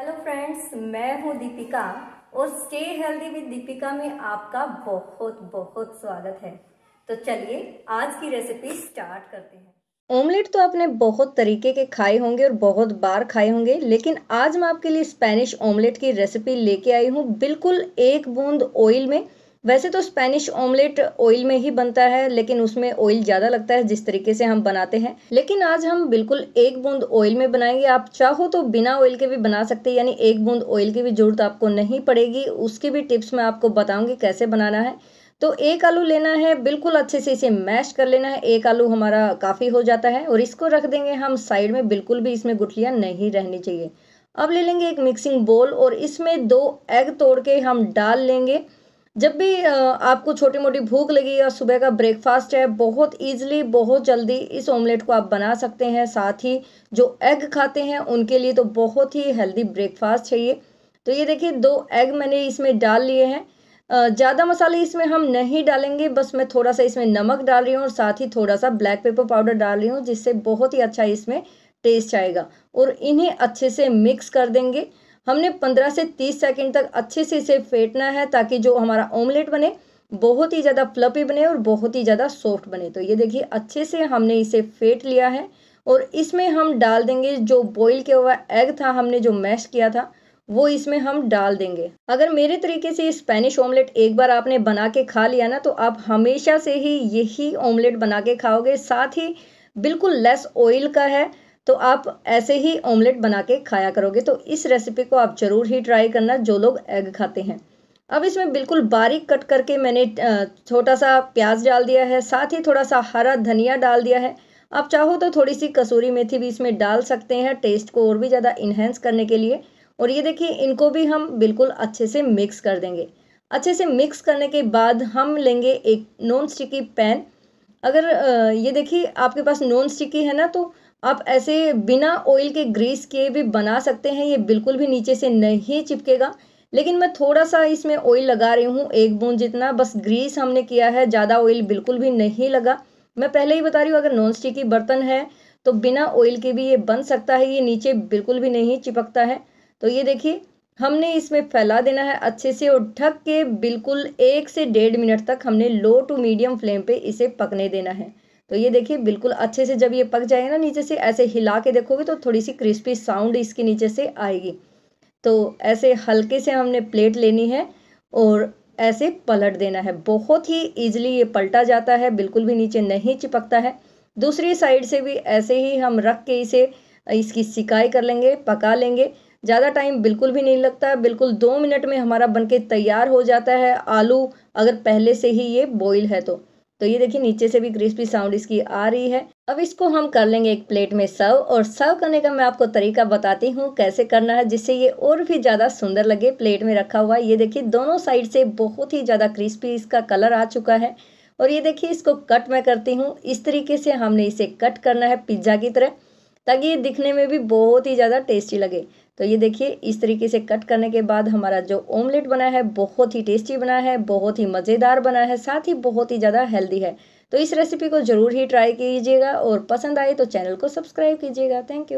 hello friends मैं हूं दीपिका और स्टे हेल्दी विद दीपिका में आपका बहुत बहुत स्वागत है तो चलिए आज की रेसिपी स्टार्ट करते हैं ऑमलेट तो आपने बहुत तरीके के खाए होंगे और बहुत बार खाए होंगे लेकिन आज मैं आपके लिए स्पेनिश ऑमलेट की रेसिपी लेके आई हूँ बिल्कुल एक बूंद ऑयल में वैसे तो स्पेनिश ऑमलेट ऑयल में ही बनता है लेकिन उसमें ऑयल ज़्यादा लगता है जिस तरीके से हम बनाते हैं लेकिन आज हम बिल्कुल एक बूंद ऑयल में बनाएंगे आप चाहो तो बिना ऑयल के भी बना सकते हैं यानी एक बूंद ऑयल की भी ज़रूरत आपको नहीं पड़ेगी उसकी भी टिप्स मैं आपको बताऊँगी कैसे बनाना है तो एक आलू लेना है बिल्कुल अच्छे से इसे मैश कर लेना है एक आलू हमारा काफ़ी हो जाता है और इसको रख देंगे हम साइड में बिल्कुल भी इसमें गुठलियाँ नहीं रहनी चाहिए अब ले लेंगे एक मिक्सिंग बोल और इसमें दो एग तोड़ के हम डाल लेंगे जब भी आपको छोटी मोटी भूख लगी और सुबह का ब्रेकफास्ट है बहुत ईजिली बहुत जल्दी इस ऑमलेट को आप बना सकते हैं साथ ही जो एग खाते हैं उनके लिए तो बहुत ही हेल्दी ब्रेकफास्ट है ये तो ये देखिए दो एग मैंने इसमें डाल लिए हैं ज़्यादा मसाले इसमें हम नहीं डालेंगे बस मैं थोड़ा सा इसमें नमक डाल रही हूँ और साथ ही थोड़ा सा ब्लैक पेपर पाउडर डाल रही हूँ जिससे बहुत ही अच्छा इसमें टेस्ट आएगा और इन्हें अच्छे से मिक्स कर देंगे हमने 15 से 30 सेकंड तक अच्छे से इसे फेंटना है ताकि जो हमारा ऑमलेट बने बहुत ही ज़्यादा फ्लपी बने और बहुत ही ज़्यादा सॉफ्ट बने तो ये देखिए अच्छे से हमने इसे फेंट लिया है और इसमें हम डाल देंगे जो बॉईल किया हुआ एग था हमने जो मैश किया था वो इसमें हम डाल देंगे अगर मेरे तरीके से स्पेनिश ऑमलेट एक बार आपने बना के खा लिया ना तो आप हमेशा से ही यही ऑमलेट बना के खाओगे साथ ही बिल्कुल लेस ऑयल का है तो आप ऐसे ही ऑमलेट बना के खाया करोगे तो इस रेसिपी को आप ज़रूर ही ट्राई करना जो लोग एग खाते हैं अब इसमें बिल्कुल बारीक कट करके मैंने छोटा सा प्याज डाल दिया है साथ ही थोड़ा सा हरा धनिया डाल दिया है आप चाहो तो थोड़ी सी कसूरी मेथी भी इसमें डाल सकते हैं टेस्ट को और भी ज़्यादा इन्हेंस करने के लिए और ये देखिए इनको भी हम बिल्कुल अच्छे से मिक्स कर देंगे अच्छे से मिक्स करने के बाद हम लेंगे एक नॉन स्टिकी पैन अगर ये देखिए आपके पास नॉन स्टिकी है ना तो आप ऐसे बिना ऑयल के ग्रीस के भी बना सकते हैं ये बिल्कुल भी नीचे से नहीं चिपकेगा लेकिन मैं थोड़ा सा इसमें ऑयल लगा रही हूँ एक बूंद जितना बस ग्रीस हमने किया है ज़्यादा ऑयल बिल्कुल भी नहीं लगा मैं पहले ही बता रही हूँ अगर नॉन स्टिकी बर्तन है तो बिना ऑयल के भी ये बन सकता है ये नीचे बिल्कुल भी नहीं चिपकता है तो ये देखिए हमने इसमें फैला देना है अच्छे से और ढक के बिल्कुल एक से डेढ़ मिनट तक हमने लो टू मीडियम फ्लेम पे इसे पकने देना है तो ये देखिए बिल्कुल अच्छे से जब ये पक जाएगा ना नीचे से ऐसे हिला के देखोगे तो थोड़ी सी क्रिस्पी साउंड इसके नीचे से आएगी तो ऐसे हल्के से हमने प्लेट लेनी है और ऐसे पलट देना है बहुत ही ईजिली ये पलटा जाता है बिल्कुल भी नीचे नहीं चिपकता है दूसरी साइड से भी ऐसे ही हम रख के इसे इसकी सिकाई कर लेंगे पका लेंगे ज़्यादा टाइम बिल्कुल भी नहीं लगता है बिल्कुल दो मिनट में हमारा बनके तैयार हो जाता है आलू अगर पहले से ही ये बॉईल है तो तो ये देखिए नीचे से भी क्रिस्पी साउंड इसकी आ रही है अब इसको हम कर लेंगे एक प्लेट में सर्व और सर्व करने का मैं आपको तरीका बताती हूँ कैसे करना है जिससे ये और भी ज़्यादा सुंदर लगे प्लेट में रखा हुआ ये देखिए दोनों साइड से बहुत ही ज़्यादा क्रिस्पी इसका कलर आ चुका है और ये देखिए इसको कट मैं करती हूँ इस तरीके से हमने इसे कट करना है पिज्ज़ा की तरह ताकि ये दिखने में भी बहुत ही ज़्यादा टेस्टी लगे तो ये देखिए इस तरीके से कट करने के बाद हमारा जो ऑमलेट बना है बहुत ही टेस्टी बना है बहुत ही मज़ेदार बना है साथ ही बहुत ही ज़्यादा हेल्दी है तो इस रेसिपी को ज़रूर ही ट्राई कीजिएगा और पसंद आए तो चैनल को सब्सक्राइब कीजिएगा थैंक यू